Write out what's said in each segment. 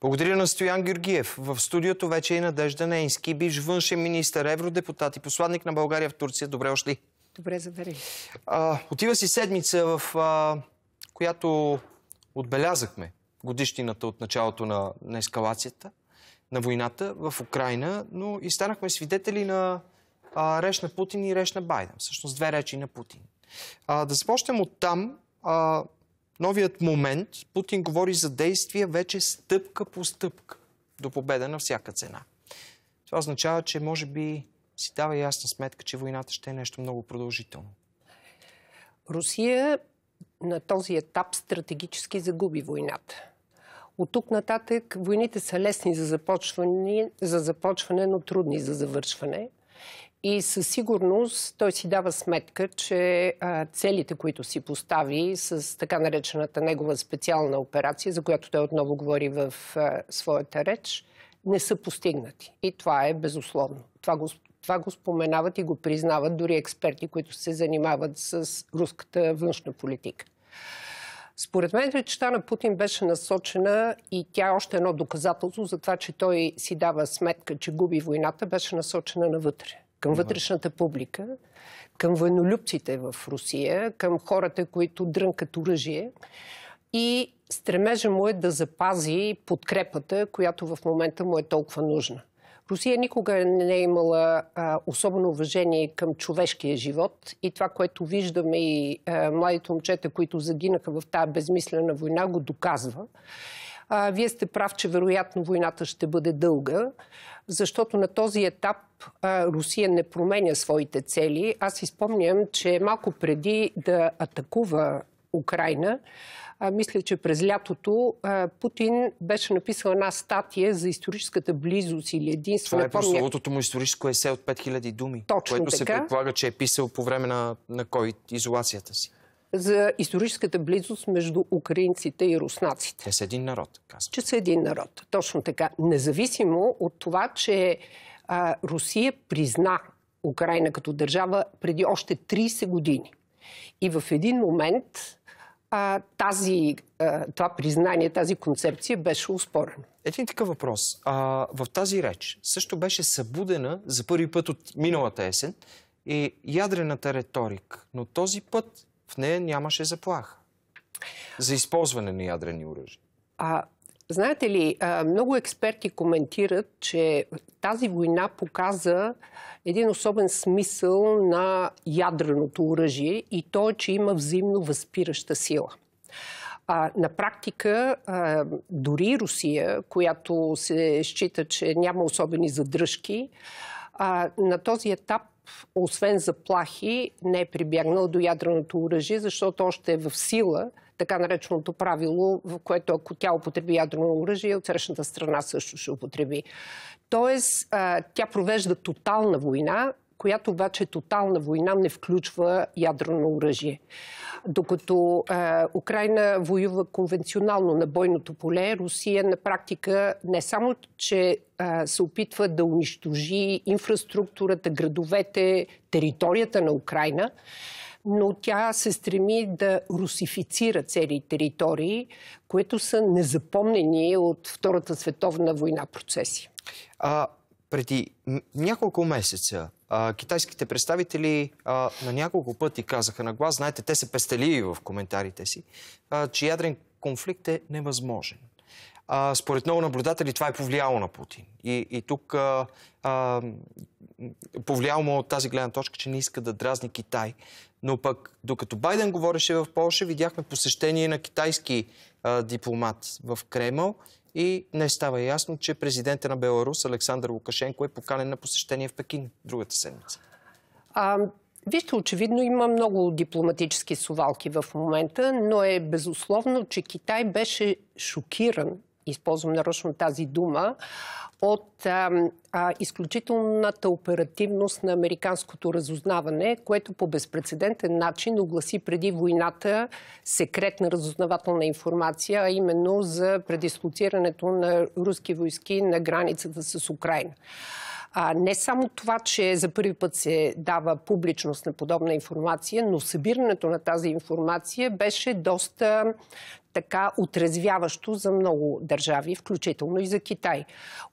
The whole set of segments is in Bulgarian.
Благодаря на Стоян Георгиев. В студиото вече е Надежда Нейнски, биш външен министър, евродепутат и посланник на България в Турция. Добре ошли. Добре, забери. А, отива си седмица, в а, която отбелязахме годишнината от началото на, на ескалацията, на войната в Украина, но и станахме свидетели на а, реч на Путин и реч на Байден. Всъщност две речи на Путин. А, да започнем от там. А, новият момент Путин говори за действия вече стъпка по стъпка до победа на всяка цена. Това означава, че може би си дава ясна сметка, че войната ще е нещо много продължително. Русия на този етап стратегически загуби войната. От тук нататък войните са лесни за започване, за започване, но трудни за завършване. И със сигурност той си дава сметка, че целите, които си постави с така наречената негова специална операция, за която той отново говори в своята реч, не са постигнати. И това е безусловно. Това го, това го споменават и го признават дори експерти, които се занимават с руската външна политика. Според мен речта на Путин беше насочена и тя е още едно доказателство за това, че той си дава сметка, че губи войната, беше насочена навътре към вътрешната публика, към военолюбците в Русия, към хората, които дрънкат оръжие. И стремежа му е да запази подкрепата, която в момента му е толкова нужна. Русия никога не е имала а, особено уважение към човешкия живот и това, което виждаме и а, младите момчета, които загинаха в тази безмислена война, го доказва. А, вие сте прав, че вероятно войната ще бъде дълга, защото на този етап а, Русия не променя своите цели. Аз изпомням, че малко преди да атакува Украина, а, мисля, че през лятото а, Путин беше написал една статия за историческата близост или единство. Това е помня... му историческо есе от 5000 думи, Точно което така. се предполага, че е писал по време на, на COVID-изолацията си за историческата близост между украинците и руснаците. Те са един народ, казвам. Че са един народ. Точно така. Независимо от това, че а, Русия призна Украина като държава преди още 30 години. И в един момент а, тази, а, това признание, тази концепция беше успорена. Един такъв въпрос. А, в тази реч също беше събудена за първи път от миналата есен и ядрената риторика, но този път в нея нямаше заплаха за използване на ядрени оръжия. А Знаете ли, много експерти коментират, че тази война показа един особен смисъл на ядреното оръжие и то е, че има взаимно възпираща сила. А, на практика, а, дори Русия, която се счита, че няма особени задръжки, а, на този етап освен заплахи, не е прибягнал до ядреното оръжие, защото още е в сила така нареченото правило, в което ако тя употреби ядрено оръжие, от срещната страна също ще употреби. Тоест, тя провежда тотална война, която обаче тотална война не включва ядрено оръжие. Докато е, Украина воюва конвенционално на бойното поле, Русия на практика не само, че е, се опитва да унищожи инфраструктурата, градовете, територията на Украина, но тя се стреми да русифицира цели територии, които са незапомнени от Втората световна война процеси. А, преди няколко месеца а, китайските представители а, на няколко пъти казаха на глас, знаете, те са пестеливи в коментарите си, а, че ядрен конфликт е невъзможен. А, според много наблюдатели това е повлияло на Путин. И, и тук а, а, повлияло му от тази гледна точка, че не иска да дразни Китай. Но пък, докато Байден говореше в Польша, видяхме посещение на китайски а, дипломат в Кремъл и не става ясно, че президента на Беларус Александър Лукашенко е поканен на посещение в Пекин другата седмица. А, вижте, очевидно има много дипломатически совалки в момента, но е безусловно, че Китай беше шокиран използвам нарочно тази дума, от а, а, изключителната оперативност на американското разузнаване, което по безпредседентен начин огласи преди войната секретна разузнавателна информация, а именно за предислоцирането на руски войски на границата с Украина. А, не само това, че за първи път се дава публичност на подобна информация, но събирането на тази информация беше доста така отрезвяващо за много държави, включително и за Китай.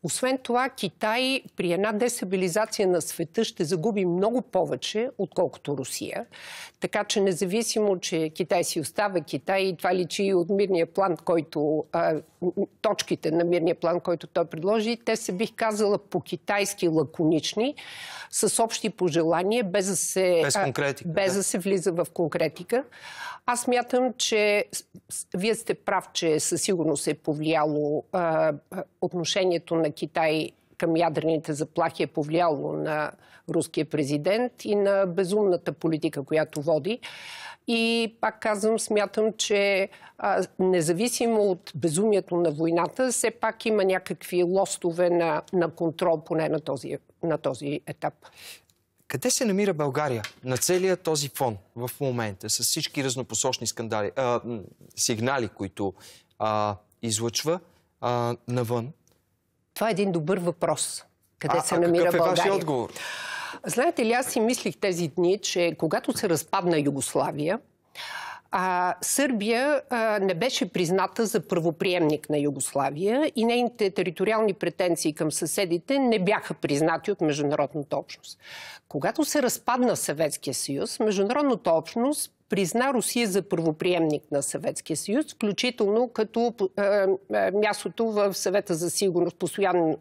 Освен това, Китай при една дестабилизация на света ще загуби много повече, отколкото Русия. Така че независимо, че Китай си остава Китай и това личи и от мирния план, който а, точките на мирния план, който той предложи, те се бих казала, по-китайски лаконични, с общи пожелания, без да се, без, без да. да се влиза в конкретика. Аз мятам, че вие сте прав, че със сигурност е повлияло а, отношението на Китай към ядрените заплахи е повлияло на руския президент и на безумната политика, която води. И пак казвам, смятам, че а, независимо от безумието на войната, все пак има някакви лостове на, на контрол, поне на този, на този етап. Къде се намира България на целия този фон в момента, с всички разнопосочни скандали, а, сигнали, които а, излъчва а, навън? Това е един добър въпрос. Къде а, се а намира какъв е България? Вашия отговор? Знаете ли, аз си мислих тези дни, че когато се разпадна Югославия, а, Сърбия а, не беше призната за правоприемник на Югославия и нейните териториални претенции към съседите не бяха признати от международната общност. Когато се разпадна Съветския съюз, международната общност призна Русия за първоприемник на Съветския съюз, включително като мястото в съвета за сигурност, постоянен,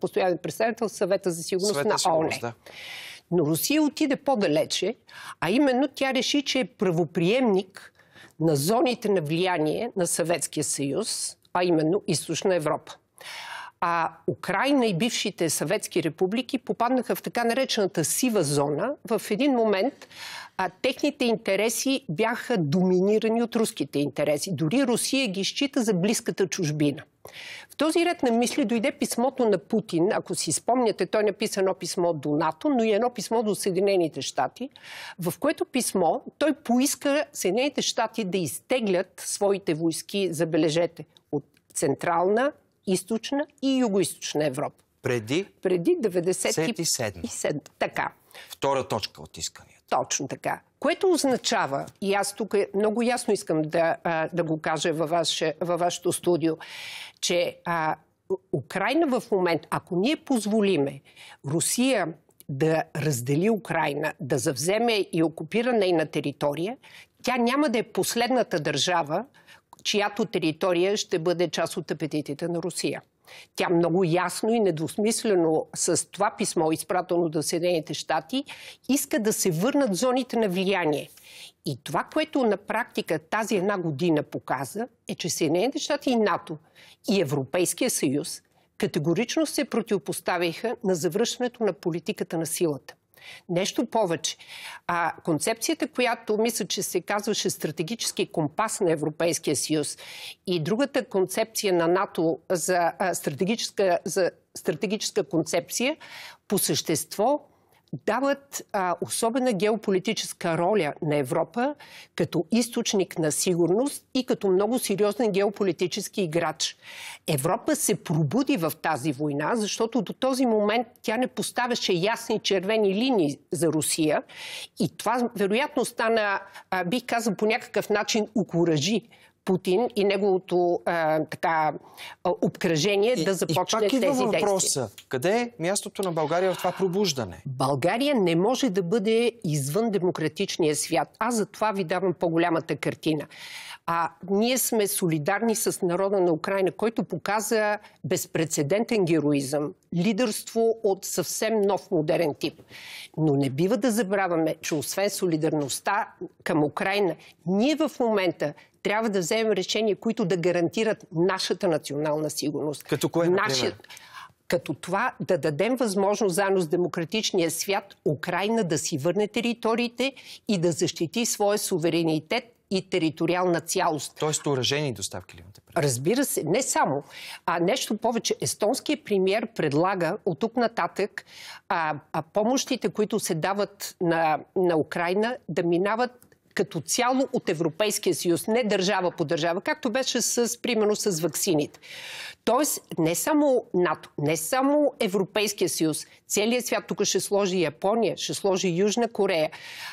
постоянен представител в съвета за сигурност Съвета на ООН. Да. Но Русия отиде по-далече, а именно тя реши, че е правоприемник на зоните на влияние на Съветския съюз, а именно Източна Европа. А Украина и бившите съветски републики попаднаха в така наречената сива зона. В един момент а, техните интереси бяха доминирани от руските интереси. Дори Русия ги счита за близката чужбина. В този ред на мисли дойде писмото на Путин. Ако си спомняте, той написа едно писмо до НАТО, но и едно писмо до Съединените щати, в което писмо той поиска Съединените щати да изтеглят своите войски, забележете, от Централна източна и югоизточна Европа. Преди? Преди 97. Така. Втора точка от исканията. Точно така. Което означава, и аз тук много ясно искам да, а, да го кажа във, ваше, във вашето студио, че а, Украина в момент, ако ние позволиме Русия да раздели Украина, да завземе и окупира нейна територия, тя няма да е последната държава, чиято територия ще бъде част от апетитите на Русия. Тя много ясно и недвусмислено с това писмо, изпратено до Съединените щати, иска да се върнат зоните на влияние. И това, което на практика тази една година показа, е, че Съединените щати и НАТО и Европейския съюз категорично се противопоставиха на завръщането на политиката на силата. Нещо повече. А, концепцията, която мисля, че се казваше стратегически компас на Европейския съюз и другата концепция на НАТО за, а, стратегическа, за стратегическа концепция, по същество дават а, особена геополитическа роля на Европа като източник на сигурност и като много сериозен геополитически играч. Европа се пробуди в тази война, защото до този момент тя не поставяше ясни червени линии за Русия и това вероятно стана, а, бих казал, по някакъв начин окоръжи Путин и неговото а, така, обкръжение и, да започне и пак идва въпроса, действия. въпроса. Къде е мястото на България в това пробуждане? България не може да бъде извън демократичния свят. Аз за това ви давам по-голямата картина. А ние сме солидарни с народа на Украина, който показа безпредседентен героизъм, лидерство от съвсем нов модерен тип. Но не бива да забравяме, че освен солидарността към Украина, ние в момента трябва да вземем решения, които да гарантират нашата национална сигурност. Като кое, Нашият като това да дадем възможност заедно с демократичния свят Украина да си върне териториите и да защити своя суверенитет и териториална цялост. Тоест оръжени доставки ли имате? Разбира се, не само. А нещо повече. Естонският премьер предлага от тук нататък а, а помощите, които се дават на, на Украина, да минават като цяло от Европейския съюз, не държава по държава, както беше с, примерно с ваксините. Тоест, не само НАТО, не само Европейския съюз, целият свят, тук ще сложи Япония, ще сложи Южна Корея.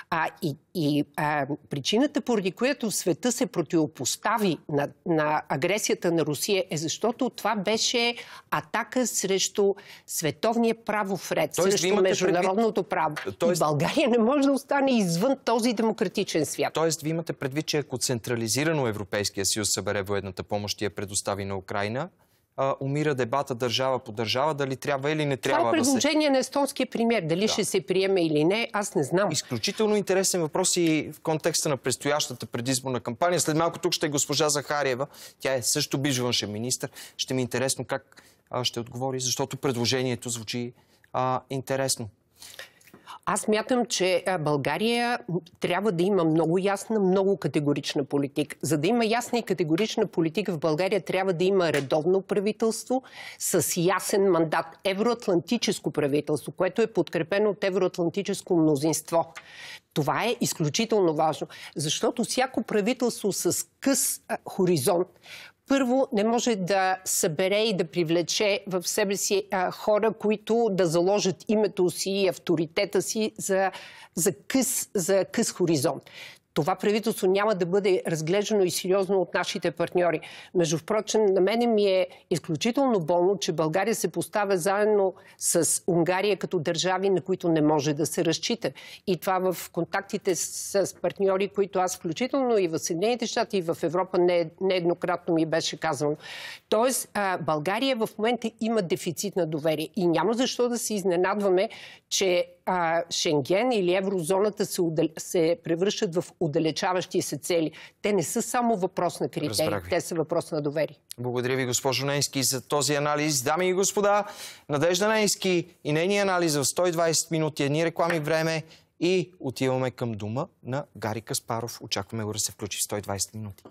А, и и а, причината, поради която света се противопостави на, на агресията на Русия, е защото това беше атака срещу световния правов ред, Тоест, срещу международното предвид... право. Тоест... И България не може да остане извън този демократичен свят. Тоест, вие имате предвид, че ако централизирано Европейския съюз събере военната помощ и я предостави на Украина, а, умира дебата държава по държава, дали трябва или не трябва Това е предложение да се... на естонския премьер. Дали да. ще се приеме или не, аз не знам. Изключително интересен въпрос и в контекста на предстоящата предизборна кампания. След малко тук ще е госпожа Захариева. Тя е също бивш външен министр. Ще ми е интересно как а, ще отговори, защото предложението звучи а, интересно. Аз мятам, че България трябва да има много ясна, много категорична политика. За да има ясна и категорична политика в България, трябва да има редовно правителство с ясен мандат. Евроатлантическо правителство, което е подкрепено от евроатлантическо мнозинство. Това е изключително важно, защото всяко правителство с къс хоризонт първо не може да събере и да привлече в себе си а, хора, които да заложат името си и авторитета си за, за, къс, за къс хоризонт това правителство няма да бъде разглеждано и сериозно от нашите партньори. Между впрочем, на мене ми е изключително болно, че България се поставя заедно с Унгария като държави, на които не може да се разчита. И това в контактите с партньори, които аз включително и в Съединените щати, и в Европа не, нееднократно ми беше казано. Тоест, България в момента има дефицит на доверие. И няма защо да се изненадваме, че а, Шенген или еврозоната се, удал... се превръщат в отдалечаващи се цели. Те не са само въпрос на критерии, те са въпрос на доверие. Благодаря ви, госпожо Нейски, за този анализ. Дами и господа, Надежда Нейски и нейния анализ в 120 минути, едни реклами време и отиваме към дума на Гари Каспаров. Очакваме го да се включи в 120 минути.